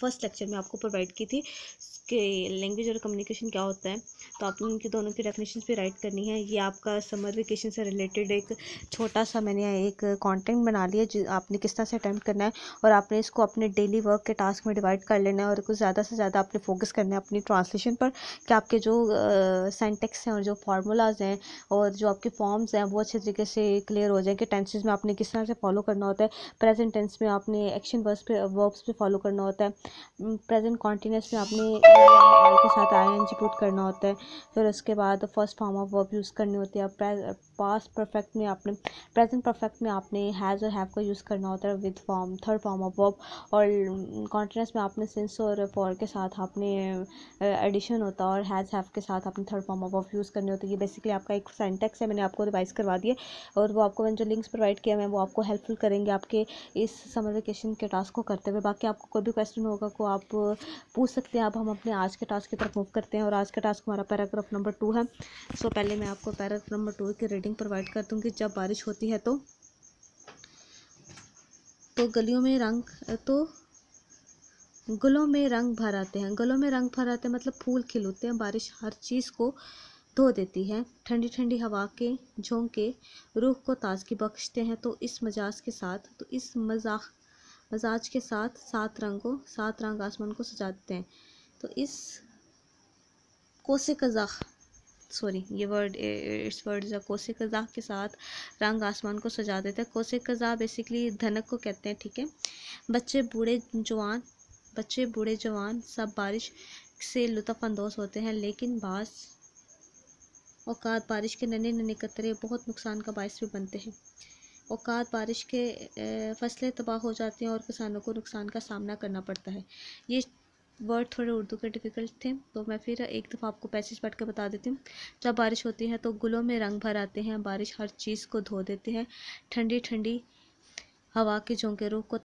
first lecture में आपको provide की थी कि लैंग्वेज और कम्युनिकेशन क्या होता है तो आपने उनके दोनों की डेफिनेशन पे राइट करनी है ये आपका समर वेकेशन से रिलेटेड एक छोटा सा मैंने एक कंटेंट बना लिया जो आपने किस तरह से अटैम्प्ट करना है और आपने इसको अपने डेली वर्क के टास्क में डिवाइड कर लेना है और कुछ ज़्यादा से ज़्यादा आपने फोकस करना है अपनी ट्रांसलेशन पर कि आपके जो सेंटेक्स uh, हैं और जो फार्मूलाज हैं और जो आपके फॉर्म्स हैं वो अच्छे तरीके से क्लियर हो जाए कि टेंसेज में आपने किस तरह से फॉलो करना होता है प्रेजेंट टेंस में आपने एक्शन वर्ब्स पर वर्ब्स फॉलो करना होता है प्रेजेंट कॉन्टीन्यूस में आपने आई के साथ आई एन जी पुट करना होता है फिर उसके बाद first form of verb use करनी होती है पास्ट परफेक्ट में आपने प्रेजेंट परफेक्ट में आपने हैज़ और हैव का यूज़ करना होता है with form third form of verb और कॉन्टीन्यूस में आपने सिंस और फॉर के साथ आपने एडिशन होता है और हैज़ हैव के साथ आपने third form of verb use करनी होती है ये बेसिकली आपका एक सेंटेक्स है मैंने आपको रिवाइज करवा दिया और वो आपको मैंने जो लिंक्स प्रोवाइड किया मैं वो आपको हेल्पफुल करेंगे आपके इस समर वेकेशन के टास्क को करते हुए बाकी आपको कोई भी क्वेश्चन हो होगा को आप पूछ सकते हैं अब हम अपने आज के टास्क की तरफ मूव करते हैं और आज का टास्क हमारा पैराग्राफ नंबर टू है सो पहले मैं आपको पैराग्राफ नंबर टू की रीडिंग प्रोवाइड कर दूँगी जब बारिश होती है तो तो गलियों में रंग तो गलों में रंग भर आते हैं गलों में रंग भर आते हैं मतलब फूल खिल होते हैं बारिश हर चीज़ को धो देती है ठंडी ठंडी हवा के झोंके रूह को ताजगी बख्शते हैं तो इस मजाज के साथ तो इस मजाक मजाज के साथ सात रंग को सात रंग आसमान को सजा देते हैं तो इस कोसे कज़ाख सॉरी ये वर्ड इस वर्ड कोसे कज़ा के साथ रंग आसमान को सजा देते हैं कोसे कज़ा बेसिकली धनक को कहते हैं ठीक है बच्चे बूढ़े जवान बच्चे बूढ़े जवान सब बारिश से लुफानंदोज होते हैं लेकिन बास औकात बारिश के नन्हे नन्हे कतरे बहुत नुकसान का बायस भी बनते हैं औकात बारिश के फसलें तबाह हो जाती हैं और किसानों को नुकसान का सामना करना पड़ता है ये वर्ड थोड़े उर्दू के डिफ़िकल्ट थे तो मैं फिर एक दफ़ा आपको पैसेज पढ़ कर बता देती हूँ जब बारिश होती है तो गुलों में रंग भर आते हैं बारिश हर चीज़ को धो देती है ठंडी ठंडी हवा के झोंके रूह को